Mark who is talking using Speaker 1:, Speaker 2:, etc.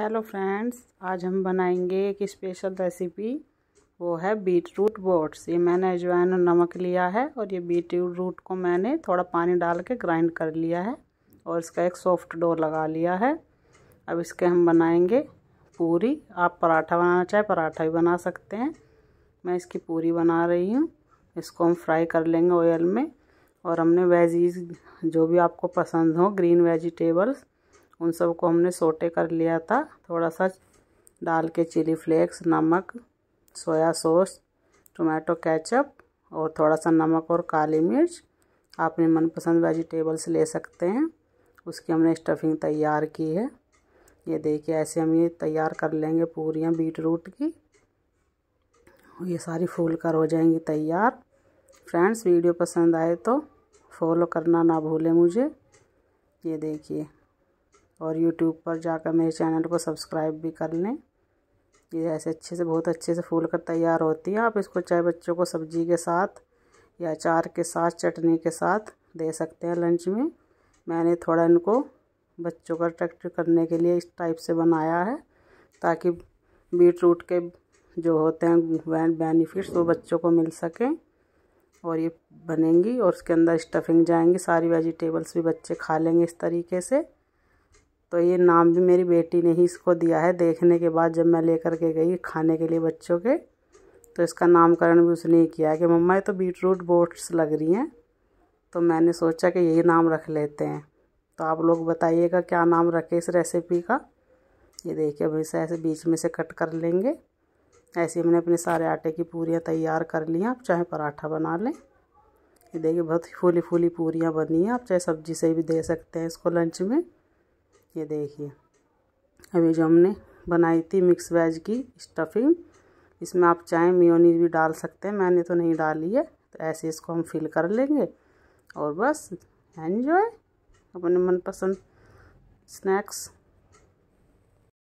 Speaker 1: hello friends आज हम बनाएंगे एक स्पेशल रेसिपी वो है बीट रूट बोट्स ये मैंने अजवाइन और नमक लिया है और ये बीट रूट को मैंने थोड़ा पानी डाल के ग्राइंड कर लिया है और इसका एक सॉफ्ट डो लगा लिया है अब इसके हम बनाएंगे पूरी आप पराठा बनाना चाहे पराठा भी बना सकते हैं मैं इसकी पूरी बना रही हूँ इसको हम फ्राई कर लेंगे ऑयल में और हमने वेजीज जो भी आपको पसंद हो ग्रीन वेजिटेबल्स उन सबको हमने सोटे कर लिया था थोड़ा सा डाल के चिली फ्लेक्स नमक सोया सॉस टोमेटो केचप और थोड़ा सा नमक और काली मिर्च आपने मनपसंद वेजिटेबल्स ले सकते हैं उसकी हमने स्टफिंग तैयार की है ये देखिए ऐसे हम ये तैयार कर लेंगे पूरियाँ बीट रूट की ये सारी फूल कर हो जाएंगी तैयार फ्रेंड्स वीडियो पसंद आए तो फॉलो करना ना भूलें मुझे ये देखिए और यूट्यूब पर जाकर मेरे चैनल को सब्सक्राइब भी कर लें ये ऐसे अच्छे से बहुत अच्छे से फूल कर तैयार होती है आप इसको चाहे बच्चों को सब्जी के साथ या अचार के साथ चटनी के साथ दे सकते हैं लंच में मैंने थोड़ा इनको बच्चों का अट्रैक्ट करने के लिए इस टाइप से बनाया है ताकि बीट रूट के जो होते हैं बेनिफिट्स वो बच्चों को मिल सकें और ये बनेंगी और उसके अंदर स्टफिंग जाएंगी सारी वेजिटेबल्स भी बच्चे खा लेंगे इस तरीके से तो ये नाम भी मेरी बेटी ने ही इसको दिया है देखने के बाद जब मैं लेकर के गई खाने के लिए बच्चों के तो इसका नामकरण भी उसने ही किया कि मम्मा ये तो बीट रूट बोट्स लग रही हैं तो मैंने सोचा कि यही नाम रख लेते हैं तो आप लोग बताइएगा क्या नाम रखे इस रेसिपी का ये देखिए अब इसे ऐसे बीच में से कट कर लेंगे ऐसे हमने अपने सारे आटे की पूरियाँ तैयार कर ली आप चाहे पराठा बना लें ये देखिए बहुत फूली फूली पूरियाँ बनी हैं आप चाहे सब्जी से भी दे सकते हैं इसको लंच में ये देखिए अभी जो हमने बनाई थी मिक्स वेज की स्टफिंग इसमें आप चाहें मियोनी भी डाल सकते हैं मैंने तो नहीं डाली है तो ऐसे इसको हम फिल कर लेंगे और बस एन्जॉय अपने मनपसंद स्नैक्स